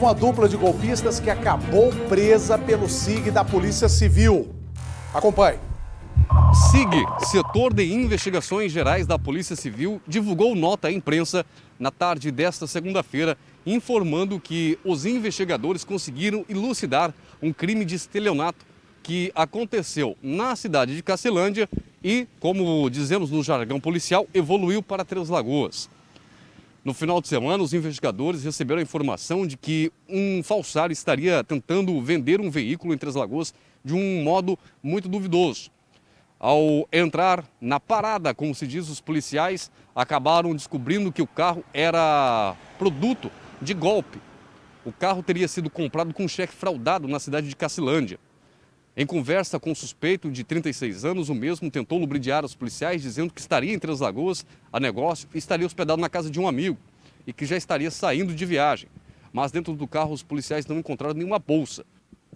uma dupla de golpistas que acabou presa pelo SIG da Polícia Civil. Acompanhe. SIG, Setor de Investigações Gerais da Polícia Civil, divulgou nota à imprensa na tarde desta segunda-feira, informando que os investigadores conseguiram elucidar um crime de estelionato que aconteceu na cidade de Cacilândia e, como dizemos no jargão policial, evoluiu para Três Lagoas. No final de semana, os investigadores receberam a informação de que um falsário estaria tentando vender um veículo em Três Lagoas de um modo muito duvidoso. Ao entrar na parada, como se diz, os policiais acabaram descobrindo que o carro era produto de golpe. O carro teria sido comprado com cheque fraudado na cidade de Cacilândia. Em conversa com o suspeito de 36 anos, o mesmo tentou lubridiar os policiais, dizendo que estaria em Três lagoas a negócio e estaria hospedado na casa de um amigo e que já estaria saindo de viagem. Mas dentro do carro, os policiais não encontraram nenhuma bolsa.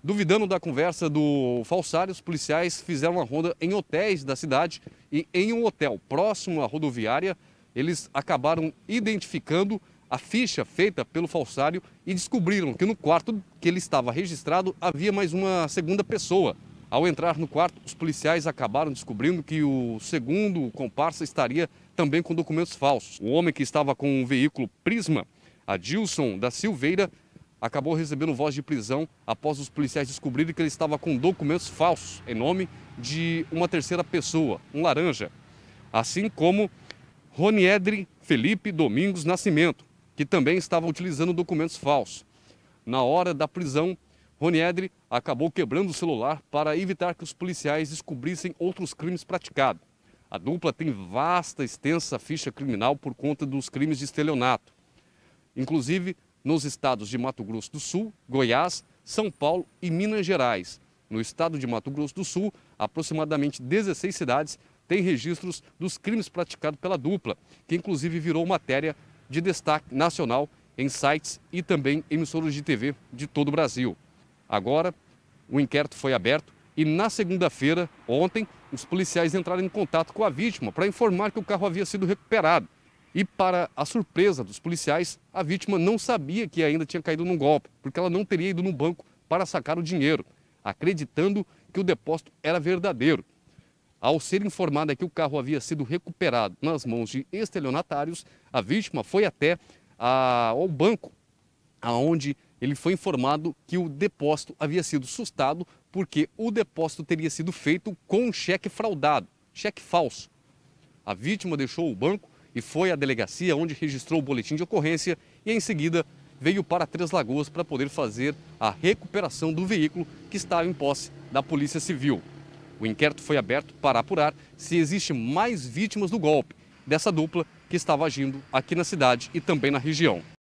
Duvidando da conversa do falsário, os policiais fizeram uma ronda em hotéis da cidade e em um hotel próximo à rodoviária, eles acabaram identificando a ficha feita pelo falsário e descobriram que no quarto que ele estava registrado havia mais uma segunda pessoa. Ao entrar no quarto, os policiais acabaram descobrindo que o segundo comparsa estaria também com documentos falsos. O homem que estava com um veículo Prisma, Adilson da Silveira, acabou recebendo voz de prisão após os policiais descobrirem que ele estava com documentos falsos em nome de uma terceira pessoa, um laranja, assim como Roniedre Felipe Domingos Nascimento, que também estava utilizando documentos falsos. Na hora da prisão, Roniedre acabou quebrando o celular para evitar que os policiais descobrissem outros crimes praticados. A dupla tem vasta, extensa ficha criminal por conta dos crimes de estelionato. Inclusive, nos estados de Mato Grosso do Sul, Goiás, São Paulo e Minas Gerais. No estado de Mato Grosso do Sul, aproximadamente 16 cidades têm registros dos crimes praticados pela dupla, que inclusive virou matéria de destaque nacional em sites e também emissoras de TV de todo o Brasil. Agora, o inquérito foi aberto e na segunda-feira, ontem, os policiais entraram em contato com a vítima para informar que o carro havia sido recuperado. E, para a surpresa dos policiais, a vítima não sabia que ainda tinha caído num golpe, porque ela não teria ido no banco para sacar o dinheiro, acreditando que o depósito era verdadeiro. Ao ser informada que o carro havia sido recuperado nas mãos de estelionatários, a vítima foi até a, ao banco, aonde ele foi informado que o depósito havia sido sustado porque o depósito teria sido feito com um cheque fraudado, cheque falso. A vítima deixou o banco e foi à delegacia onde registrou o boletim de ocorrência e em seguida veio para Três Lagoas para poder fazer a recuperação do veículo que estava em posse da Polícia Civil. O inquérito foi aberto para apurar se existe mais vítimas do golpe dessa dupla que estava agindo aqui na cidade e também na região.